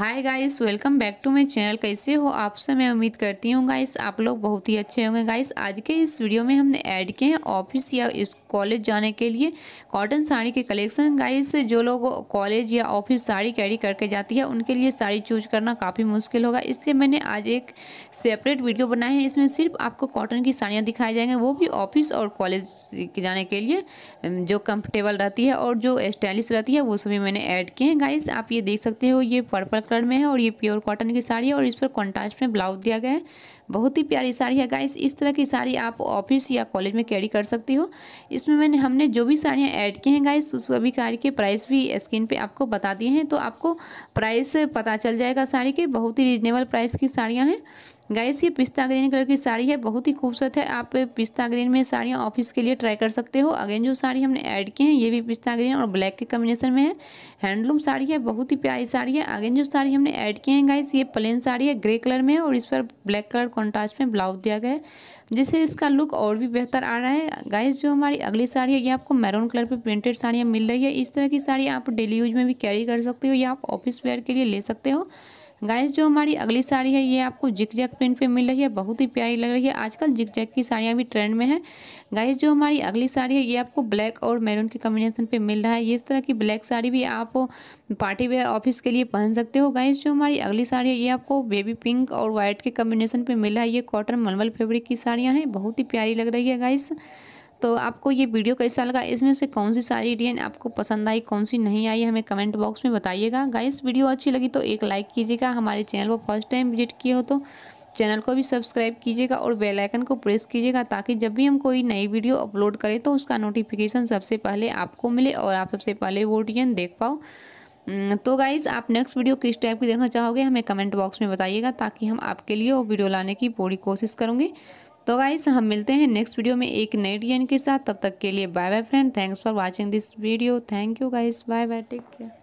hi guys welcome back to my channel कैसे हो आपसे मैं उम्मीद करती हूँ गाइस आप लोग बहुत ही अच्छे होंगे गाइस आज के इस वीडियो में हमने ऐड किए हैं ऑफिस या इस कॉलेज जाने के लिए कॉटन साड़ी के कलेक्शन गाइस जो लोग कॉलेज या ऑफिस साड़ी कैरी करके जाती है उनके लिए साड़ी चूज करना काफ़ी मुश्किल होगा इसलिए मैंने आज एक सेपरेट वीडियो बनाया है इसमें सिर्फ आपको कॉटन की साड़ियाँ दिखाई जाएंगे वो भी ऑफिस और कॉलेज जाने के लिए जो कम्फर्टेबल रहती है और जो स्टाइलिश रहती है वो सभी मैंने ऐड किए हैं गाइस आप ये देख सकते हो ये पर्पल कलर में है और ये प्योर कॉटन की साड़ी है और इस पर कॉन्ट्रास्ट में ब्लाउज दिया गया है बहुत ही प्यारी साड़ी है गाइस इस तरह की साड़ी आप ऑफिस या कॉलेज में कैरी कर सकती हो इसमें मैंने हमने जो भी साड़ियाँ ऐड की हैं गाइस उस सभी कार्य के प्राइस भी स्क्रीन पर आपको बता दिए हैं तो आपको प्राइस पता चल जाएगा साड़ी के बहुत ही रिजनेबल प्राइस की साड़ियाँ हैं गाइस ये पिस्ता ग्रीन कलर की साड़ी है बहुत ही खूबसूरत है आप पिस्ता ग्रीन में साड़ियाँ ऑफिस के लिए ट्राई कर सकते हो अगेन जो साड़ी हमने ऐड की है ये भी पिस्ता ग्रीन और ब्लैक के कम्बिनेशन में है हैंडलूम साड़ी है बहुत ही प्यारी साड़ी है अगेन जो साड़ी हमने ऐड की हैं गाइस ये प्लेन साड़ी है ग्रे कलर में और इस पर ब्लैक कलर कॉन्ट्रास्ट में ब्लाउज दिया गया है जिससे इसका लुक और भी बेहतर आ रहा है गाइस जो हमारी अगली साड़ी है ये आपको मैरून कलर पर प्रिंटेड साड़ियाँ मिल रही है इस तरह की साड़ी आप डेली यूज में भी कैरी कर सकते हो या आप ऑफिस वेयर के लिए ले सकते हो गाइस जो हमारी अगली साड़ी है ये आपको जिक जैक प्रिंट पे मिल रही है बहुत ही प्यारी लग रही है आजकल जिक जैक की साड़ियाँ भी ट्रेंड में है गाइस जो हमारी अगली साड़ी है ये आपको ब्लैक और मैरून के कम्बिनेशन पे मिल रहा है ये इस तरह की ब्लैक साड़ी भी आप पार्टी वेयर ऑफिस के लिए पहन सकते हो गाइस जो हमारी अगली साड़ी है ये आपको बेबी पिंक और वाइट के कम्बिनेशन पर मिल रहा है ये कॉटन मलमल फेब्रिक की साड़ियाँ हैं बहुत ही प्यारी लग रही है गाइस तो आपको ये वीडियो कैसा लगा इसमें से कौन सी सारी डिजाइन आपको पसंद आई कौन सी नहीं आई हमें कमेंट बॉक्स में बताइएगा गाइस वीडियो अच्छी लगी तो एक लाइक कीजिएगा हमारे चैनल को फर्स्ट टाइम विजिट किए हो तो चैनल को भी सब्सक्राइब कीजिएगा और बेल आइकन को प्रेस कीजिएगा ताकि जब भी हम कोई नई वीडियो अपलोड करें तो उसका नोटिफिकेशन सबसे पहले आपको मिले और आप सबसे पहले वो डिजाइन देख पाओ तो गाइज़ आप नेक्स्ट वीडियो किस टाइप की देखना चाहोगे हमें कमेंट बॉक्स में बताइएगा ताकि हम आपके लिए वो वीडियो लाने की पूरी कोशिश करूँगी तो गाइस हम मिलते हैं नेक्स्ट वीडियो में एक नए डिजाइन के साथ तब तक के लिए bye bye friend thanks for watching this video thank you guys bye bye take care